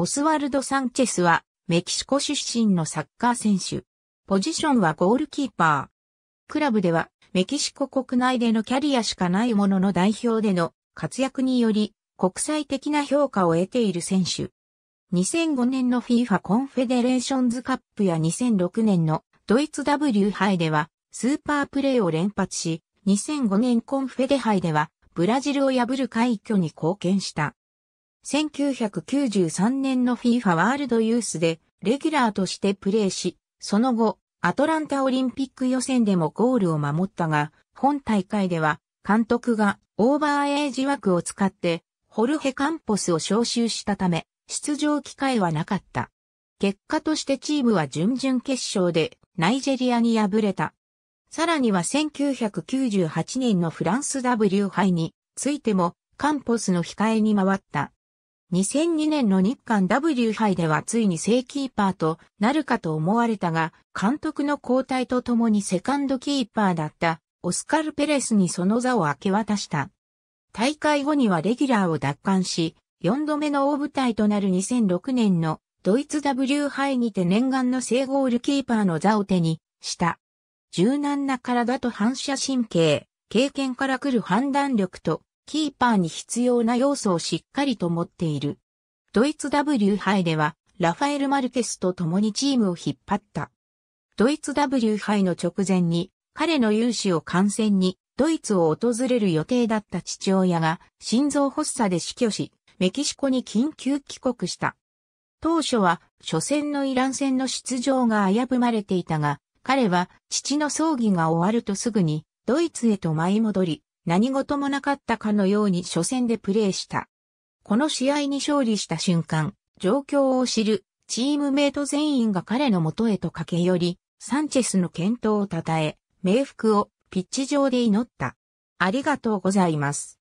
オスワルド・サンチェスは、メキシコ出身のサッカー選手。ポジションはゴールキーパー。クラブでは、メキシコ国内でのキャリアしかないものの代表での活躍により、国際的な評価を得ている選手。2005年の FIFA コンフェデレーションズカップや2006年のドイツ W 杯ではスーパープレイを連発し、2005年コンフェデ杯ではブラジルを破る快挙に貢献した。1993年の FIFA ワールドユースでレギュラーとしてプレーし、その後、アトランタオリンピック予選でもゴールを守ったが、本大会では監督がオーバーエイジ枠を使ってホルヘ・カンポスを招集したため、出場機会はなかった。結果としてチームは準々決勝でナイジェリアに敗れた。さらには1998年のフランス W 杯についてもカンポスの控えに回った。2002年の日韓 W 杯ではついに正キーパーとなるかと思われたが、監督の交代とともにセカンドキーパーだったオスカル・ペレスにその座を明け渡した。大会後にはレギュラーを奪還し、4度目の大舞台となる2006年のドイツ W 杯にて念願の正ゴールキーパーの座を手にした。柔軟な体と反射神経、経験から来る判断力とキーパーに必要な要素をしっかりと持っている。ドイツ W 杯では、ラファエル・マルケスと共にチームを引っ張った。ドイツ W 杯の直前に、彼の勇姿を観戦に、ドイツを訪れる予定だった父親が、心臓発作で死去し、メキシコに緊急帰国した。当初は、初戦のイラン戦の出場が危ぶまれていたが、彼は、父の葬儀が終わるとすぐに、ドイツへと舞い戻り、何事もなかったかのように初戦でプレーした。この試合に勝利した瞬間、状況を知るチームメイト全員が彼の元へと駆け寄り、サンチェスの健闘を称え、冥福をピッチ上で祈った。ありがとうございます。